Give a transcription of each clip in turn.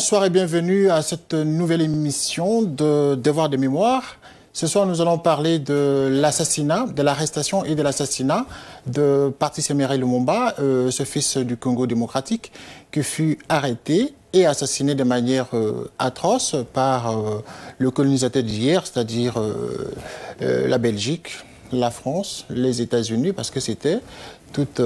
bonsoir et bienvenue à cette nouvelle émission de Devoir de mémoire. Ce soir, nous allons parler de l'assassinat, de l'arrestation et de l'assassinat de Parti Emery Lumumba, euh, ce fils du Congo démocratique, qui fut arrêté et assassiné de manière euh, atroce par euh, le colonisateur d'hier, c'est-à-dire la Belgique, la France, les États-Unis, parce que c'était toute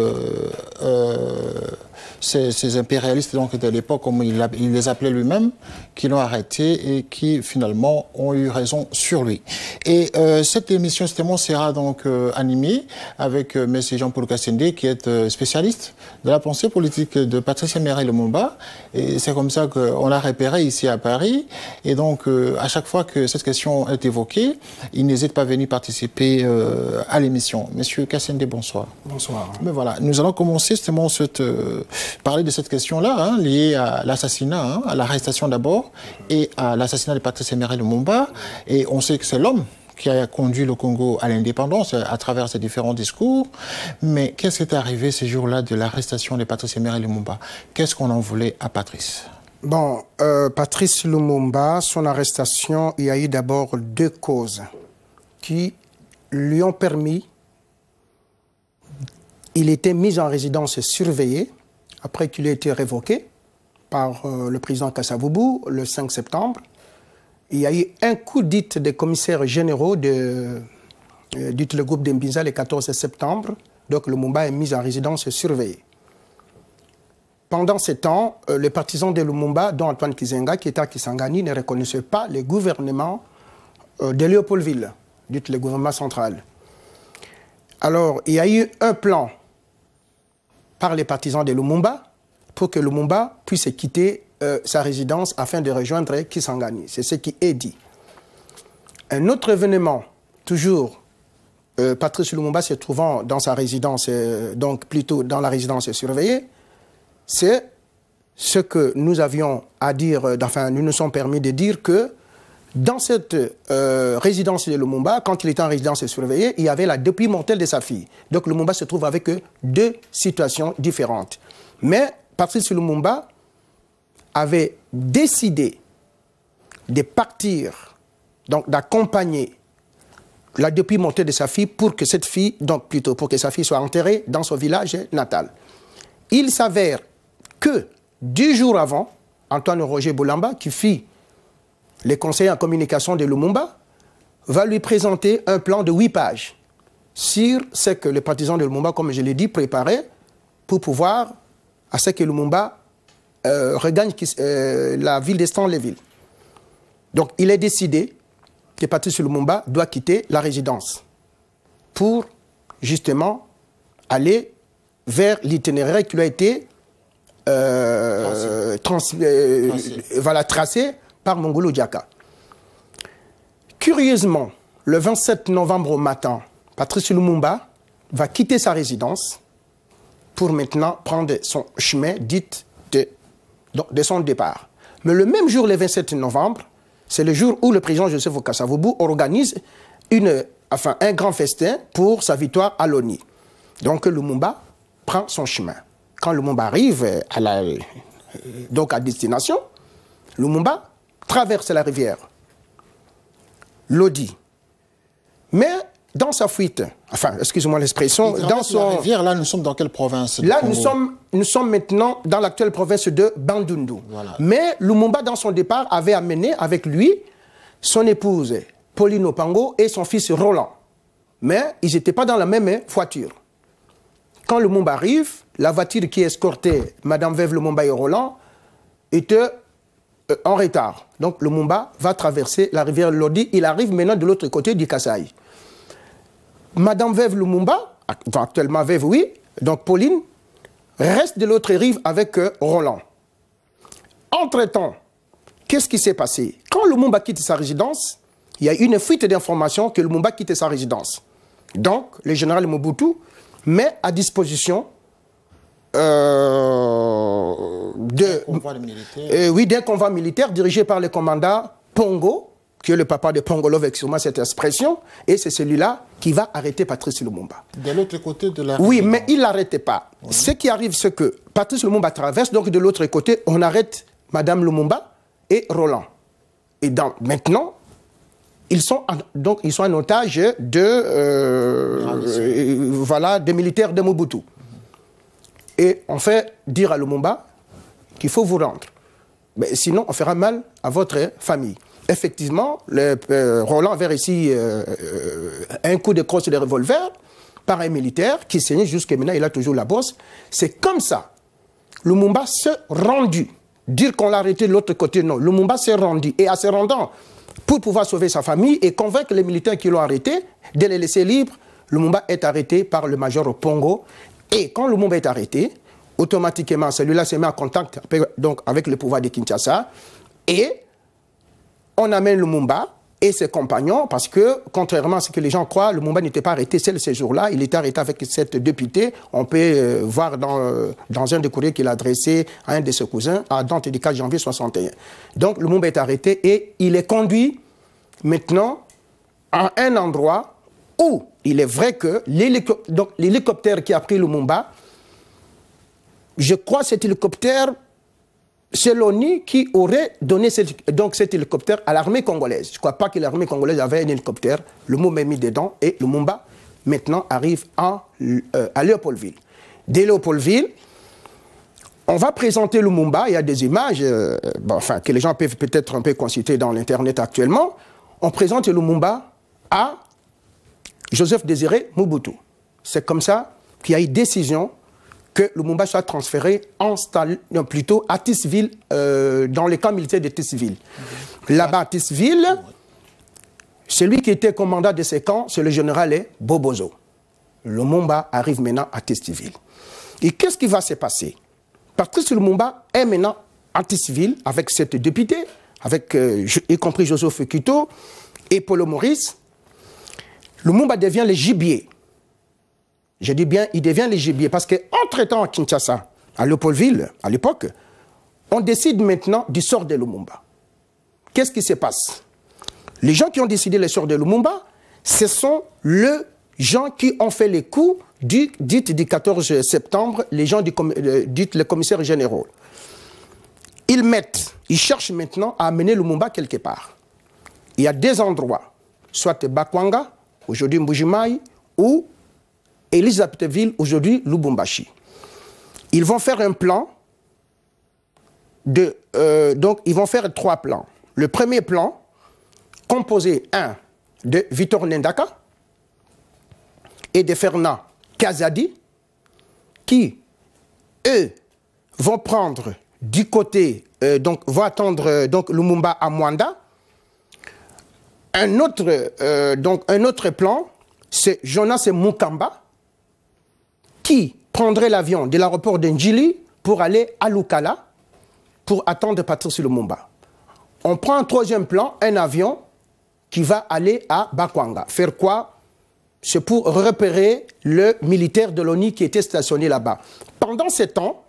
ces, impérialistes donc, de l'époque, comme il, il, les appelait lui-même, qui l'ont arrêté et qui finalement ont eu raison sur lui. Et euh, cette émission justement sera donc euh, animée avec euh, M. Jean-Paul Cassende, qui est spécialiste de la pensée politique de Patricia Emery Lumumba. Et c'est comme ça qu'on l'a repéré ici à Paris. Et donc, à chaque fois que cette question est évoquée, il n'hésite pas à venir participer à l'émission. Monsieur Cassende, bonsoir. Bonsoir. Mais voilà, nous allons commencer justement cette, parler de cette question-là, hein, liée à l'assassinat, hein, à l'arrestation d'abord, et à l'assassinat de Patrice Emery Lumumba. Et on sait que c'est l'homme qui a conduit le Congo à l'indépendance euh, à travers ses différents discours. Mais qu'est-ce qui est arrivé ces jours-là de l'arrestation de Patrice Emery Lumumba Qu'est-ce qu'on en voulait à Patrice Bon, euh, Patrice Lumumba, son arrestation, il y a eu d'abord deux causes qui lui ont permis. Il était mis en résidence et surveillé après qu'il ait été révoqué par euh, le président Kassavoubou le 5 septembre, il y a eu un coup dite des commissaires généraux de, euh, le groupe d'Embinza le 14 septembre. Donc le est mis en résidence surveillée. Pendant ce temps, euh, les partisans de Lumumba, dont Antoine Kizenga, qui était à Kisangani, ne reconnaissaient pas le gouvernement de Léopoldville, dit le gouvernement central. Alors, il y a eu un plan par les partisans de Lumumba pour que Lumumba puisse quitter euh, sa résidence afin de rejoindre Kisangani. C'est ce qui est dit. Un autre événement, toujours euh, Patrice Lumumba se trouvant dans sa résidence, euh, donc plutôt dans la résidence surveillée, c'est ce que nous avions à dire, enfin nous nous sommes permis de dire que dans cette euh, résidence de Lumumba, quand il était en résidence surveillée, il y avait la dépouille mortelle de sa fille. Donc Lumumba se trouve avec deux situations différentes. Mais Patrice Lumumba avait décidé de partir, donc d'accompagner la dépouille mortelle de sa fille pour que cette fille, donc plutôt pour que sa fille soit enterrée dans son village natal. Il s'avère que du jour avant, Antoine Roger Boulamba, qui fit le conseil en communication de Lumumba, va lui présenter un plan de huit pages sur ce que les partisans de Lumumba, comme je l'ai dit, préparaient pour pouvoir à ce que Lumumba euh, regagne euh, la ville d'Estan-les-Villes. Donc il est décidé que Patrice Lumumba doit quitter la résidence pour justement aller vers l'itinéraire qui lui a été euh, tracé par Mongolo Diaka. Curieusement, le 27 novembre au matin, Patrice Lumumba va quitter sa résidence pour maintenant prendre son chemin dit de, son départ. Mais le même jour, le 27 novembre, c'est le jour où le président Joseph Kasa-Vubu organise une, enfin, un grand festin pour sa victoire à Loni. Donc Lumumba prend son chemin. Quand Lumumba arrive à, la, euh, donc à destination, Lumumba traverse la rivière. l'audi. Mais dans sa fuite, enfin, excusez-moi l'expression, dans son... La rivière, là, nous sommes dans quelle province Là, nous sommes, nous sommes maintenant dans l'actuelle province de Bandundu. Mais Lumumba, dans son départ, avait amené avec lui son épouse, Pauline Opango, et son fils Roland. Mais ils n'étaient pas dans la même hein, voiture. Quand Lumumba arrive, la voiture qui escortait Madame Veuve Lumumba et Roland était euh, en retard. Donc le Mumba va traverser la rivière Lodi. Il arrive maintenant de l'autre côté du Kasaï. Madame Veve Lumumba, actuellement Veuve, oui, donc Pauline, reste de l'autre rive avec euh, Roland. Entre-temps, qu'est-ce qui s'est passé Quand Lumumba quitte sa résidence, il y a une fuite d'informations que Lumumba quitte sa résidence. Donc, le général Mobutu met à disposition euh, de, eh oui, d'un convoi militaire dirigé par le commandant Pongo, qui est le papa de Pongolo, avec sûrement cette expression, et c'est celui-là qui va arrêter Patrice Lumumba. De l'autre côté de la... Oui, mais il n'arrêtait pas. Ce qui arrive, c'est que Patrice Lumumba traverse, donc de l'autre côté, on arrête Madame Lumumba et Roland. Et donc maintenant, ils sont en, donc ils sont en otage de euh, euh, voilà des militaires de Mobutu. Et on fait dire à Lumumba qu'il faut vous rendre. Mais sinon, on fera mal à votre famille. Effectivement, le, euh, Roland avait ici euh, euh, un coup de crosse de revolver par un militaire qui saignait jusqu'à maintenant, il a toujours la bosse. C'est comme ça. Lumumba se rendu. Dire qu'on l'a arrêté de l'autre côté, non. Lumumba s'est rendu. Et à se rendant, pour pouvoir sauver sa famille et convaincre les militaires qui l'ont arrêté de les laisser libres, Lumumba est arrêté par le major Pongo et quand Lumumba est arrêté, automatiquement, celui-là se met en contact donc, avec le pouvoir de Kinshasa. Et on amène Lumumba et ses compagnons, parce que, contrairement à ce que les gens croient, Lumumba n'était pas arrêté ces jours-là. Il était arrêté avec cette députée. On peut euh, voir dans, euh, dans un des courriers qu'il a adressé à un de ses cousins, à Dante du 4 janvier 61. Donc, Lumumba est arrêté et il est conduit maintenant à un endroit où il est vrai que l'hélicoptère qui a pris le je crois cet hélicoptère, c'est l'ONU qui aurait donné cet, donc hélicoptère à l'armée congolaise. Je ne crois pas que l'armée congolaise avait un hélicoptère. Le mot est mis dedans et le maintenant, arrive euh, à Léopoldville. Dès Léopoldville, on va présenter le Il y a des images euh, enfin, que les gens peuvent peut-être un peu consulter dans l'Internet actuellement. On présente le à Joseph Désiré Mobutu. C'est comme ça qu'il y a eu décision que Lumumba soit transféré en plutôt à Tissville, euh, dans les camps militaires de Tissville. Là-bas, à Tissville, celui qui était commandant de ces camps, c'est le général Bobozo. Lumumba arrive maintenant à Tissville. Et qu'est-ce qui va se passer Patrice Lumumba est maintenant à Tissville avec cette députée, avec, euh, y compris Joseph Kito et Paulo Maurice. Lumumba devient le gibier. Je dis bien, il devient le gibier parce qu'entre-temps, à Kinshasa, à Léopoldville, à l'époque, on décide maintenant du sort de Lumumba. Qu'est-ce qui se passe Les gens qui ont décidé le sort de Lumumba, ce sont les gens qui ont fait les coups du, du 14 septembre, les gens du, euh, dit le commissaire général. Ils mettent, ils cherchent maintenant à amener Lumumba quelque part. Il y a deux endroits, soit Bakwanga, aujourd'hui Mbujimai, ou Elisabethville, aujourd'hui Lubumbashi. Ils vont faire un plan de, euh, donc ils vont faire trois plans. Le premier plan, composé, un, de Victor Nendaka et de Fernand Kazadi, qui, eux, vont prendre du côté, euh, donc vont attendre euh, donc Lumumba à Mwanda, un autre, euh, donc un autre plan, c'est Jonas Mukamba qui prendrait l'avion de l'aéroport d'Njili pour aller à Lukala pour attendre Patrice Lumumba. On prend un troisième plan, un avion qui va aller à Bakwanga. Faire quoi C'est pour repérer le militaire de l'ONU qui était stationné là-bas. Pendant ce temps,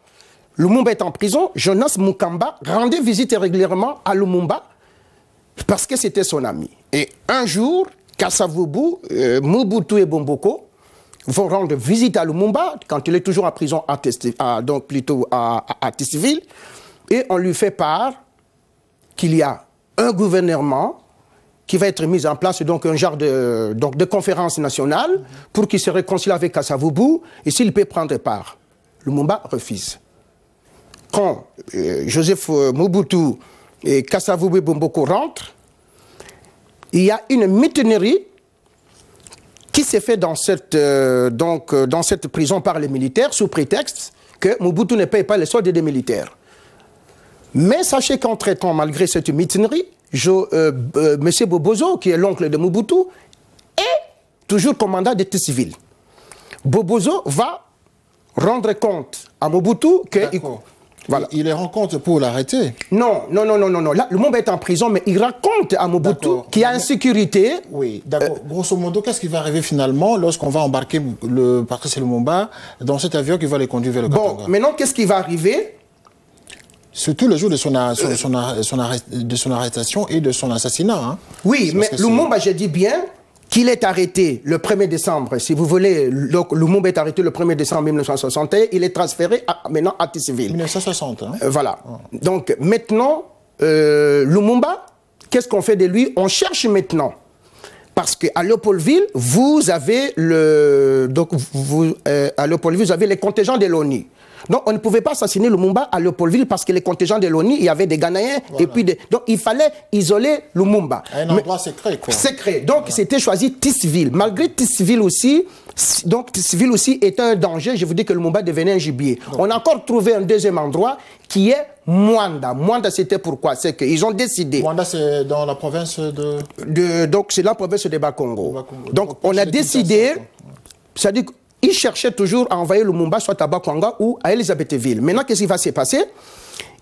Lumumba est en prison. Jonas Mukamba rendait visite régulièrement à Lumumba parce que c'était son ami. Et un jour, Kasavubu, euh, Mobutu et Bomboko vont rendre visite à Lumumba, quand il est toujours en prison à, donc plutôt à, à, et on lui fait part qu'il y a un gouvernement qui va être mis en place, donc un genre de, conférence nationale pour qu'il se réconcilie avec Kassavubu et s'il peut prendre part. Lumumba refuse. Quand euh, Joseph euh, Mobutu et Kassavoubé Bomboko rentre, il y a une mitinerie qui s'est faite dans cette, euh, euh, dans cette prison par les militaires sous prétexte que Mobutu ne paye pas les soldes des militaires. Mais sachez qu'en traitant malgré cette mitinerie, euh, M. Bobozo, qui est l'oncle de Mobutu, est toujours commandant d'état civil. Bobozo va rendre compte à Mobutu que... Il les rencontre pour l'arrêter Non, non, non, non, non. Là, le monde est en prison, mais il raconte à Mobutu qu'il y a insécurité. Oui, d'accord. Euh, Grosso modo, qu'est-ce qui va arriver finalement lorsqu'on va embarquer le Patrice Lumumba dans cet avion qui va les conduire vers le Katanga Bon, maintenant, qu'est-ce qui va arriver Surtout le jour de son, arrestation et de son assassinat. Hein. Oui, mais Lumumba, j'ai dit bien, qu'il est arrêté le 1er décembre, si vous voulez, Lumumba est arrêté le 1er décembre 1960, il est transféré à, maintenant à T-Civil. 1960. Hein? Euh, voilà. Ah. Donc maintenant, euh, Lumumba, qu'est-ce qu'on fait de lui On cherche maintenant. Parce qu'à Léopoldville, vous avez le, donc vous, euh, à Léopoldville, vous avez les contingents de l'ONU. Donc, on ne pouvait pas assassiner Lumumba à Leopoldville parce que les contingents de l'ONU, il y avait des Ghanaiens Et puis des... Donc, il fallait isoler Lumumba. Un endroit secret, quoi. Secret. Donc, c'était choisi Tisville. Malgré Tisville aussi, donc Tisville aussi est un danger. Je vous dis que Lumumba devenait un gibier. On a encore trouvé un deuxième endroit qui est Mwanda. Mwanda, c'était pourquoi C'est qu'ils ont décidé. Mwanda, c'est dans la province de. donc, c'est la province de Bakongo. Donc, on a décidé. C'est-à-dire il cherchait toujours à envoyer Mumba soit à Bakwanga ou à Elisabethville. Maintenant, qu'est-ce qui va se passer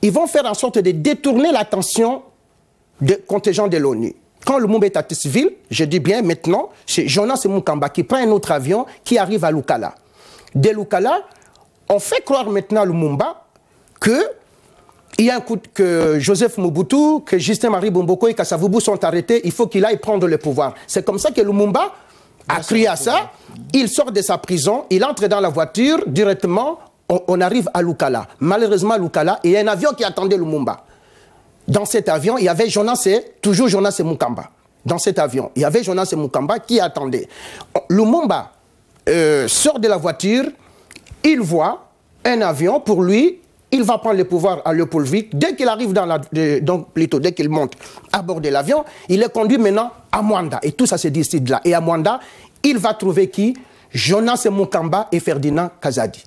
Ils vont faire en sorte de détourner l'attention des contingents de l'ONU. Quand Mumba est à Tisville, je dis bien maintenant, c'est Jonas Mukamba qui prend un autre avion qui arrive à Lukala. Dès Lukala, on fait croire maintenant à Lumumba que il y a un coup que Joseph Mobutu, que Justin-Marie Bomboko et Kassavubu sont arrêtés, il faut qu'il aille prendre le pouvoir. C'est comme ça que le Mumba a crié à ça. Il sort de sa prison, il entre dans la voiture, directement, on, arrive à Lukala. Malheureusement, à Lukala, il y a un avion qui attendait Lumumba. Dans cet avion, il y avait Jonas et, toujours Jonas et Mukamba. Dans cet avion, il y avait Jonas et Mukamba qui attendait. Lumumba euh, sort de la voiture, il voit un avion, pour lui, il va prendre le pouvoir à Leopold Vic. Dès qu'il arrive dans la, donc plutôt dès qu'il monte à bord de l'avion, il est conduit maintenant à Mwanda. Et tout ça se décide là. Et à Mwanda, il va trouver qui Jonas Mukamba et Ferdinand Kazadi.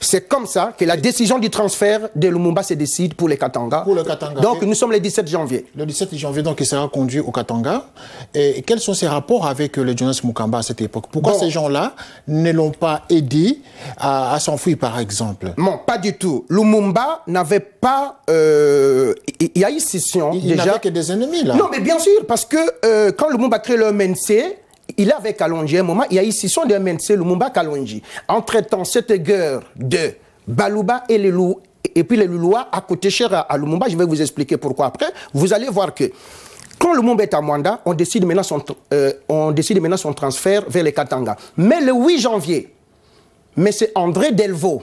C'est comme ça que la décision du transfert de Lumumba se décide pour les Katanga. Pour le Katanga. Donc nous sommes le 17 janvier. Le 17 janvier, donc il sera conduit au Katanga. Et quels sont ses rapports avec euh, le Jonas Mukamba à cette époque Pourquoi ces gens-là ne l'ont pas aidé à, s'enfuir, par exemple Non, pas du tout. Lumumba n'avait pas... Euh, il y a eu scission déjà. Il que des ennemis, là. Non, mais bien sûr, parce que euh, quand Lumumba crée le MNC, il avait Kalonji à un moment, il y a ici son de MNC, Lumumba Kalonji. Entre-temps, cette guerre de Baluba et les et puis les à côté cher à, Lumumba, je vais vous expliquer pourquoi après, vous allez voir que quand Lumumba est à Mwanda, on décide maintenant son, euh, on décide maintenant son transfert vers les Katanga. Mais le 8 janvier, mais c'est André Delvaux,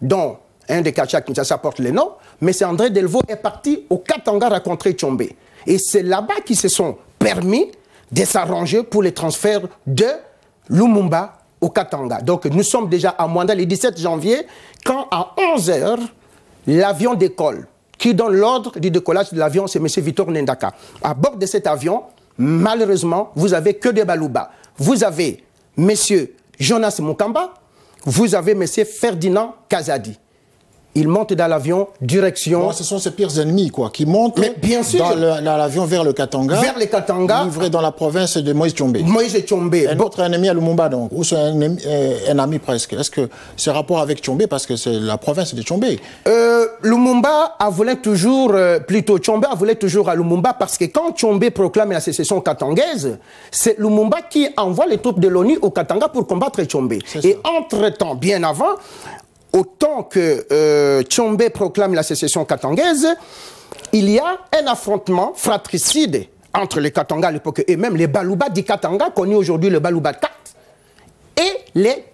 dont un des Kachak ça porte le nom, mais André Delvaux est parti au Katanga rencontrer Tchombe. Et c'est là-bas qu'ils se sont permis de s'arranger pour les transferts de Lumumba au Katanga. Donc nous sommes déjà à Mwanda le 17 janvier, quand à 11h, l'avion décolle. Qui donne l'ordre du décollage de l'avion, c'est M. Victor Nendaka. À bord de cet avion, malheureusement, vous n'avez que des Balouba. Vous avez M. Jonas Mukamba, vous avez M. Ferdinand Kazadi il monte dans l'avion, direction... ce sont ses pires ennemis, quoi, qui montent dans l'avion vers le Katanga. Vers le Katanga. Livré dans la province de Moïse Tchombe. Moïse Tchombe. Un autre ennemi à Lumumba, donc, ou un, euh, un, ami presque. Est-ce que c'est rapport avec Tchombe, parce que c'est la province de Tchombe euh, Lumumba a voulu toujours, euh, plutôt Tchombe a voulu toujours à Lumumba, parce que quand Tchombe proclame la sécession katangaise, c'est Lumumba qui envoie les troupes de l'ONU au Katanga pour combattre Tchombe. Et entre-temps, bien avant, autant que euh, proclame la sécession katangaise, il y a un affrontement fratricide entre les Katanga à l'époque et même les Baluba du Katanga, connu aujourd'hui le Baluba 4, et les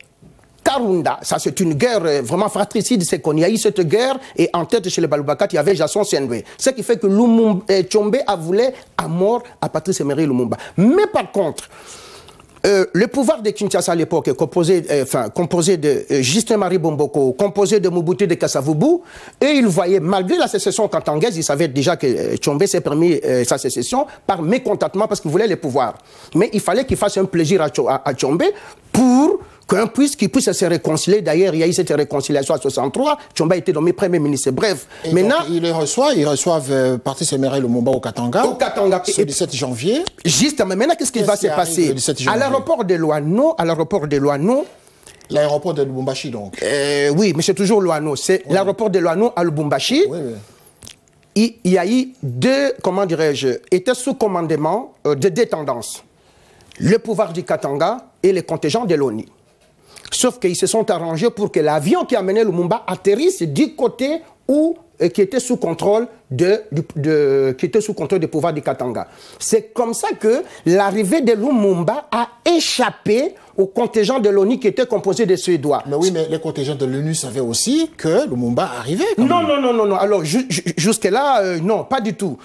Karunda. Ça, c'est une guerre euh, vraiment fratricide, c'est qu'on y a eu cette guerre, et en tête chez les Baluba 4, il y avait Jason Sienwe. Ce qui fait que Lumumba, euh, Tchombe a voulu à mort à Patrice Emery Lumumba. Mais par contre, euh, le pouvoir de Kinshasa à l'époque, composé, euh, composé de euh, Justin-Marie Bomboko, composé de Mobutu de Kassavubu, et il voyait malgré la sécession kantangaise, il savait déjà que Chombe s'est permis sa sécession par mécontentement parce qu'il voulait le pouvoir. Mais il fallait qu'il fasse un plaisir à, pour qu'un puisse, qui puisse se réconcilier. D'ailleurs, il y a eu cette réconciliation à 63. Tchomba a été nommé premier ministre. Bref, maintenant. ils reçoivent, ils reçoivent euh, Parti Séméré au Katanga. Au Katanga. le 17 janvier. Juste, mais maintenant, qu'est-ce qui va se passer À l'aéroport de Loano, à l'aéroport de Loano, L'aéroport de Lubumbashi, donc euh, Oui, mais c'est toujours Loano. C'est l'aéroport de Loano à Lubumbashi. Oui, Il, y a eu deux, comment dirais-je, étaient sous commandement euh, de deux tendances. Le pouvoir du Katanga et les contingents de l'ONU. Sauf qu'ils se sont arrangés pour que l'avion qui amenait Lumumba atterrisse du côté où euh, qui était sous contrôle de, de, qui était sous contrôle des pouvoirs du Katanga. C'est comme ça que l'arrivée de Lumumba a échappé aux contingent de l'ONU qui était composé des Suédois. Mais oui, mais les contingents de l'ONU savaient aussi que Lumumba arrivait. Non, non, non, non, non, Alors jusque-là, euh, non, pas du tout.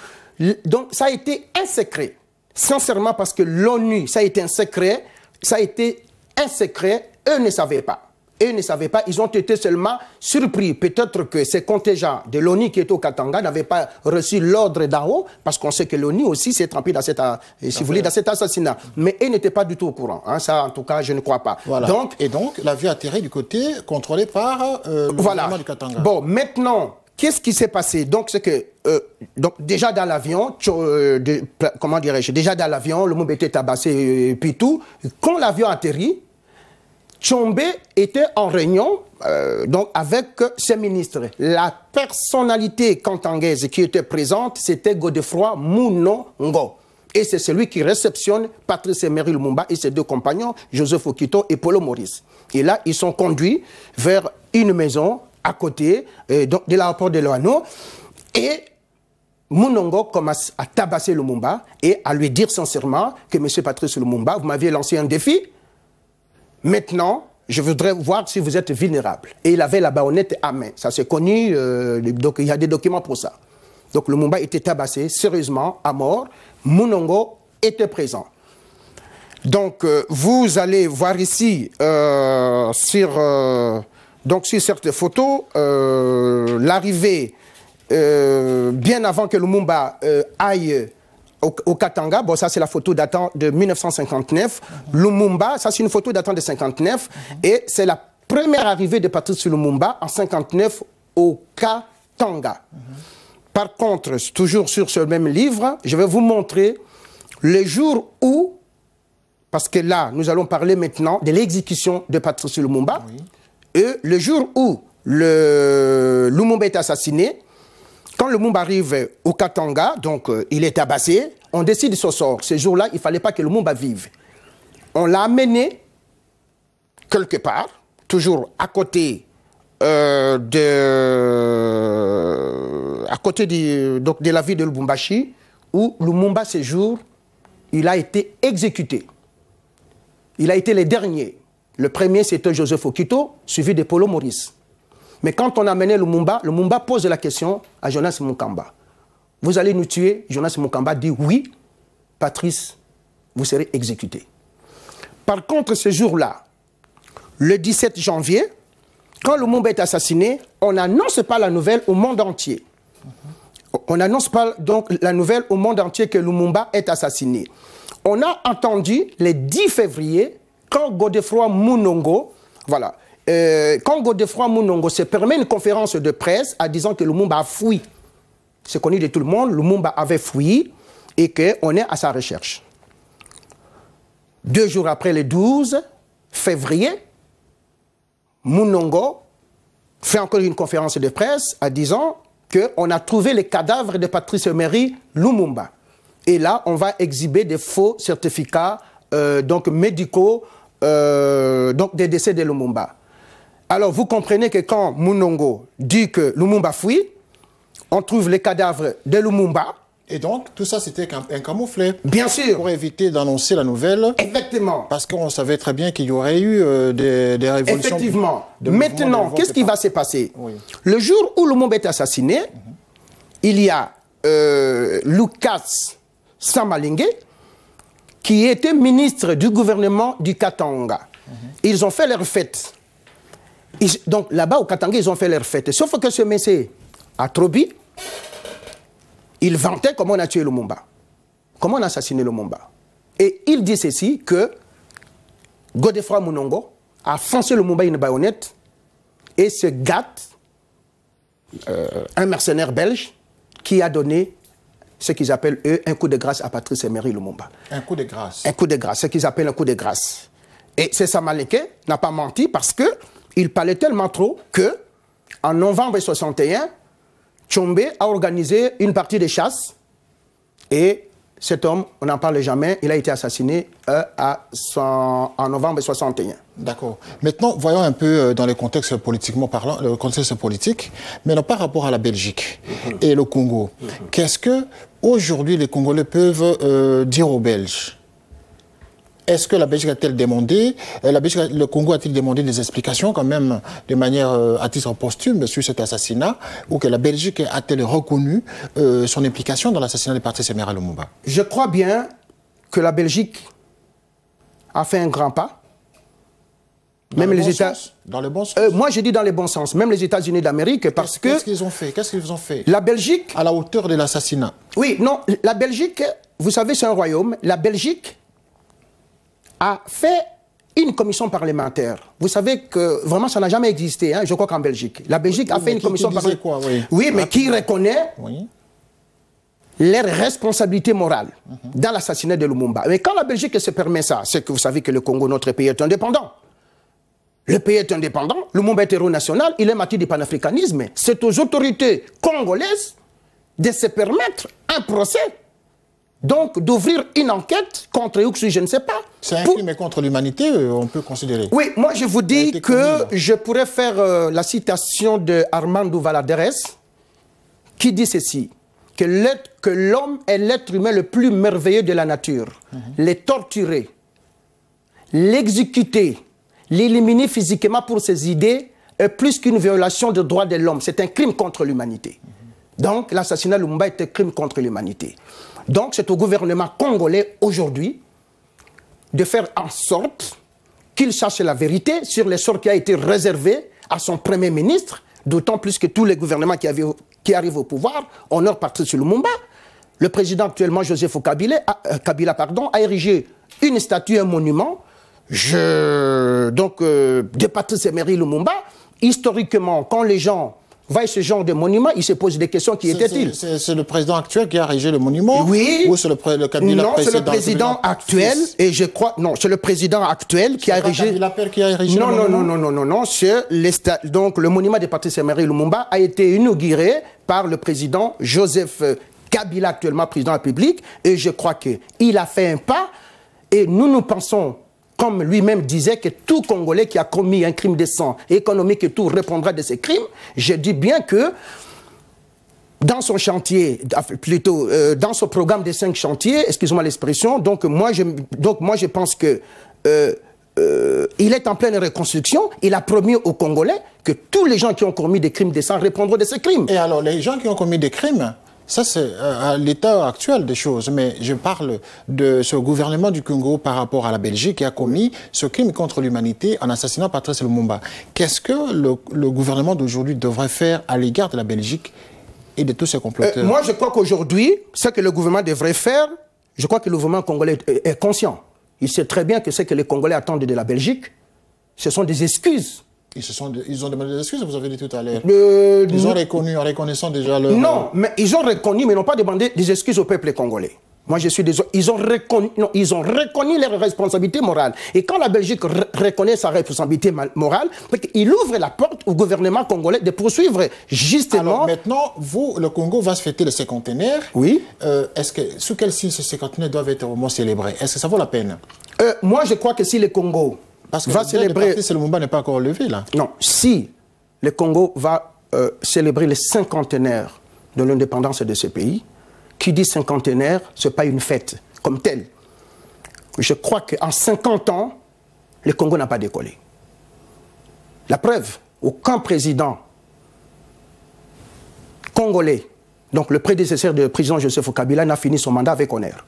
donc ça a été un secret. Sincèrement, parce que l'ONU, ça a été un secret. Ça a été un secret eux ne savaient pas. Eux ne savaient pas, ils ont été seulement surpris. Peut-être que ces contingents de Loni qui étaient au Katanga n'avaient pas reçu l'ordre d'en haut, parce qu'on sait que Loni aussi s'est trempé dans, cet, euh, si vous dans cet assassinat. Mais eux n'étaient pas du tout au courant. Hein. Ça, en tout cas, je ne crois pas. Donc, et donc, l'avion atterri du côté contrôlé par euh, le gouvernement du Katanga. Bon, maintenant, Qu'est-ce qui s'est passé Donc, c'est que euh, donc déjà dans l'avion, comment dirais-je Déjà dans l'avion, le mot était tabassé et puis tout. Quand l'avion a atterri... Chombe était en réunion euh, donc avec ses ministres. La personnalité cantangaise qui était présente, c'était Godefroy Mounongo. Et c'est celui qui réceptionne Patrice Meril Mumba et ses deux compagnons, Joseph Okito et Polo Maurice. Et là, ils sont conduits vers une maison à côté de euh, donc de l'aéroport de Loano. Et Mounongo commence à tabasser Lumumba et à lui dire sincèrement que Monsieur Patrice Lumumba, vous m'aviez lancé un défi, Maintenant, je voudrais voir si vous êtes vulnérable. Et il avait la baïonnette à main. Ça c'est connu, euh, donc il y a des documents pour ça. Donc le Mumba était tabassé sérieusement à mort. Munongo était présent. Donc euh, vous allez voir ici euh, sur donc sur cette photo l'arrivée bien avant que le Mumba aille au, Katanga, bon, ça c'est la photo datant de 1959. Lumumba, ça c'est une photo datant de 59. Et c'est la première arrivée de Patrice Lumumba en 59 au Katanga. Par contre, toujours sur ce même livre, je vais vous montrer le jour où, parce que là, nous allons parler maintenant de l'exécution de Patrice Lumumba, et le jour où le Lumumba est assassiné, quand le Mumba arrive au Katanga, donc euh, il est abassé, on décide de son sort. Ce jour-là, il ne fallait pas que le Mumba vive. On l'a amené quelque part, toujours à côté euh, de, à côté donc de la ville de Lubumbashi, où Lumumba, ce jour, il a été exécuté. Il a été le dernier. Le premier, c'était Joseph Okito, suivi de Polo Maurice. Mais quand on amenait le Lumumba, le Mumba pose la question à Jonas Mukamba. Vous allez nous tuer Jonas Mukamba dit oui. Patrice, vous serez exécuté. Par contre, ce jour-là, le 17 janvier, quand Lumumba est assassiné, on n'annonce pas la nouvelle au monde entier. On n'annonce pas donc la nouvelle au monde entier que Lumumba est assassiné. On a entendu le 10 février quand Godefroy Munongo, voilà, quand euh, Congo de Mounongo se permet une conférence de presse en disant que Lumumba a fui. C'est connu de tout le monde, Lumumba avait fui et qu'on est à sa recherche. Deux jours après, le 12 février, Mounongo fait encore une conférence de presse en disant qu'on a trouvé les cadavres de Patrice Emery Lumumba. Et là, on va exhiber des faux certificats euh, donc médicaux euh, donc des décès de Lumumba. Alors vous comprenez que quand Munongo dit que Lumumba fuit, on trouve les cadavres de Lumumba. Et donc, tout ça, c'était un camouflet. Bien sûr. Pour éviter d'annoncer la nouvelle. Effectivement. Parce qu'on savait très bien qu'il y aurait eu euh, des, révolutions. Effectivement. Maintenant, qu'est-ce qui va se passer Le jour où Lumumba est assassiné, il y a euh, Lucas Samalingue, qui était ministre du gouvernement du Katanga. Mhm. Ils ont fait leur fête donc là-bas, au Katanga, ils ont fait leur fête. Sauf que ce monsieur, à Trobi, il vantait comment on a tué Lumumba, comment on a assassiné Lumumba. Et il dit ceci que Godefroy Munongo a foncé Lumumba une baïonnette et se gâte euh, un mercenaire belge qui a donné ce qu'ils appellent, eux, un coup de grâce à Patrice Emery Lumumba. Un coup de grâce Un coup de grâce, ce qu'ils appellent un coup de grâce. Et c'est Samaléké n'a pas menti parce que il parlait tellement trop que, en novembre 61, Tchombe a organisé une partie de chasse et cet homme, on n'en parle jamais, il a été assassiné euh, en novembre 61. D'accord. Maintenant, voyons un peu euh, dans le contexte politiquement parlant, le contexte politique, mais par rapport à la Belgique et le Congo. Mhm. Qu'est-ce que aujourd'hui les Congolais peuvent euh, dire aux Belges est-ce que la Belgique a-t-elle demandé, euh, le Congo a-t-il demandé des explications quand même de manière euh, à titre posthume sur cet assassinat ou que la Belgique a-t-elle reconnu euh, son implication dans l'assassinat de Patrice séméral Lumumba Je crois bien que la Belgique a fait un grand pas. même les États. Sens. Dans le bon sens. moi, je dis dans le bon sens. Même les États-Unis d'Amérique, parce que. Qu'est-ce qu'ils ont fait Qu'est-ce qu'ils ont fait La Belgique. À la hauteur de l'assassinat. Oui, non. La Belgique, vous savez, c'est un royaume. La Belgique a fait une commission parlementaire. Vous savez que vraiment ça n'a jamais existé, hein. je crois qu'en Belgique. La Belgique a fait une commission parlementaire. Oui. mais qui reconnaît les responsabilités morales dans l'assassinat de Lumumba. Mais quand la Belgique se permet ça, c'est que vous savez que le Congo, notre pays, est indépendant. Le pays est indépendant, Lumumba est héros national, il est matière du panafricanisme. C'est aux autorités congolaises de se permettre un procès donc, d'ouvrir une enquête contre eux, je ne sais pas. C'est un crime contre l'humanité, euh, on peut considérer. Oui, moi je vous dis que je pourrais faire euh, la citation de Armando Valadares, qui dit ceci, que l'homme est l'être humain le plus merveilleux de la nature. Le mhm. Les torturer, l'exécuter, l'éliminer physiquement pour ses idées est plus qu'une violation des droits de l'homme. C'est un crime contre l'humanité. Mhm. Donc, l'assassinat de Lumumba est un crime contre l'humanité. Donc c'est au gouvernement congolais aujourd'hui de faire en sorte qu'il sache la vérité sur les sorts qui a été réservé à son premier ministre, d'autant plus que tous les gouvernements qui, arrivent au pouvoir honorent Patrice Lumumba. Le président actuellement, Joseph Kabila, a, euh, pardon, a érigé une statue, un monument, je, donc, euh, de Patrice Emery Lumumba. Historiquement, quand les gens ce genre de monument, il se pose des questions qui étaient-ils C'est le président actuel qui a érigé le monument Oui. Ou c'est le, le, cabinet Non, c'est le président actuel, et je crois... Non, c'est le président actuel qui a, érigé... qui a érigé... Non, le non, non, non, non, non, non, non, donc le monument de Patrice Emery Lumumba a été inauguré par le président Joseph euh, Kabila, actuellement président de la République, et je crois qu'il a fait un pas, et nous, nous pensons comme lui-même disait que tout Congolais qui a commis un crime de sang économique et tout répondra de ses crimes, je dis bien que dans son chantier, ah, plutôt euh, dans son programme des cinq chantiers, excusez-moi l'expression, donc moi je, donc moi je pense que euh, euh, il est en pleine reconstruction, il a promis aux Congolais que tous les gens qui ont commis des crimes de sang répondront de ces crimes. Et alors les gens qui ont commis des crimes ça, c'est euh, à l'état actuel des choses. Mais je parle de ce gouvernement du Congo par rapport à la Belgique qui a commis ce crime contre l'humanité en assassinant Patrice Lumumba. Qu'est-ce que le, gouvernement d'aujourd'hui devrait faire à l'égard de la Belgique et de tous ces comploteurs euh, Moi, je crois qu'aujourd'hui, ce que le gouvernement devrait faire, je crois que le gouvernement congolais est conscient. Il sait très bien que ce que les Congolais attendent de la Belgique, ce sont des excuses ils, se sont, ils ont demandé des excuses, vous avez dit tout à l'heure. ils ont reconnu en reconnaissant déjà leur... Non, mais ils ont reconnu, mais n'ont pas demandé des excuses au peuple congolais. Moi, je suis désolé. Ils ont reconnu, ils ont reconnu leur responsabilité morale. Et quand la Belgique reconnaît sa responsabilité morale, il ouvre la porte au gouvernement congolais de poursuivre justement. Alors maintenant, vous, le Congo va se fêter le cinquantenaire. Oui. Euh, est-ce que sous quel signe ce cinquantenaire doit être au moins célébré Est-ce que ça vaut la peine euh, Moi, je crois que si le Congo va célébrer. le n'est pas encore levé, là. Non, si le Congo va euh, célébrer les cinquantenaire de l'indépendance de ce pays, qui dit cinquantenaire, ce n'est pas une fête comme telle. Je crois qu'en 50 ans, le Congo n'a pas décollé. La preuve, aucun président congolais, donc le prédécesseur du président Joseph Kabila, n'a fini son mandat avec honneur.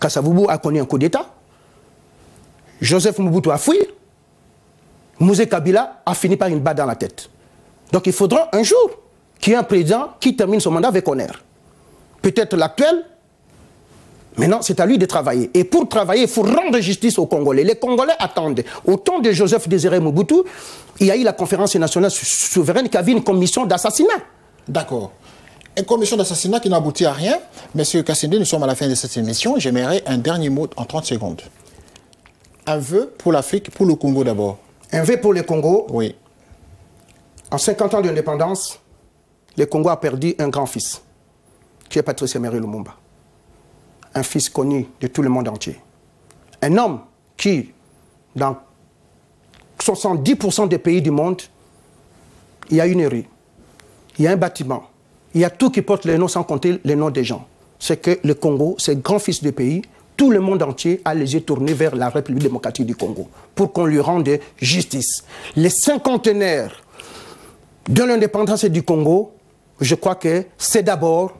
Kassavubu a connu un coup d'État, Joseph Mobutu a fui. Mouze Kabila a fini par une balle dans la tête. Donc il faudra un jour qu'il y ait un président qui termine son mandat avec honneur. Peut-être l'actuel. Maintenant, c'est à lui de travailler. Et pour travailler, il faut rendre justice aux Congolais. Les Congolais attendent. Au temps de Joseph Désiré Mobutu, il y a eu la conférence nationale souveraine qui avait une commission d'assassinat. D'accord. Une commission d'assassinat qui n'aboutit à rien. Monsieur Kassindé, nous sommes à la fin de cette émission. J'aimerais un dernier mot en 30 secondes. Un vœu pour l'Afrique, pour le Congo d'abord. Un vœu pour le Congo Oui. En 50 ans d'indépendance, le Congo a perdu un grand-fils, qui est Patrice Emery Lumumba. Un fils connu de tout le monde entier. Un homme qui, dans 70% des pays du monde, il y a une rue, il y a un bâtiment, il y a tout qui porte les noms sans compter les noms des gens. C'est que le Congo, c'est grand-fils du pays, tout le monde entier a les yeux tournés vers la République démocratique du Congo pour qu'on lui rende justice. Les cinquantenaires de l'indépendance du Congo, je crois que c'est d'abord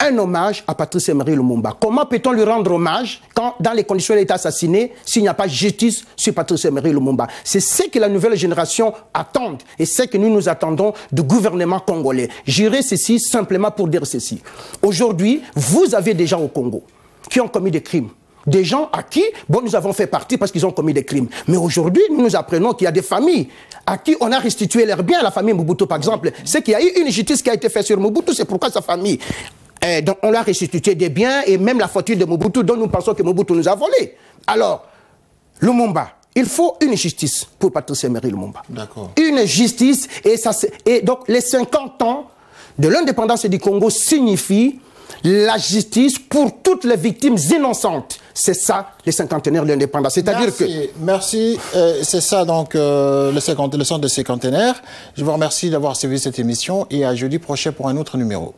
un hommage à Patrice Emery Lumumba. Comment peut-on lui rendre hommage quand, dans les conditions, il est assassiné s'il n'y a pas justice sur Patrice Emery Lumumba C'est ce que la nouvelle génération attend et ce que nous nous attendons du gouvernement congolais. J'irai ceci simplement pour dire ceci. Aujourd'hui, vous avez déjà au Congo qui ont commis des crimes. Des gens à qui, bon, nous avons fait partie parce qu'ils ont commis des crimes. Mais aujourd'hui, nous apprenons qu'il y a des familles à qui on a restitué leurs biens, la famille Mobutu par exemple. C'est qu'il y a eu une justice qui a été faite sur Mobutu, c'est pourquoi sa famille, eh, donc on l'a restitué des biens et même la fortune de Mobutu dont nous pensons que Mobutu nous a volé. Alors, Lumumba, il faut une justice pour Patrice Emery Lumumba. D'accord. Une justice et, ça, et donc les 50 ans de l'indépendance du Congo signifient la justice pour toutes les victimes innocentes. C'est ça, les cinquantenaires de l'indépendance. C'est-à-dire que... Merci, euh, c'est ça donc euh, le, le centre des cinquantenaire. Je vous remercie d'avoir suivi cette émission et à jeudi prochain pour un autre numéro.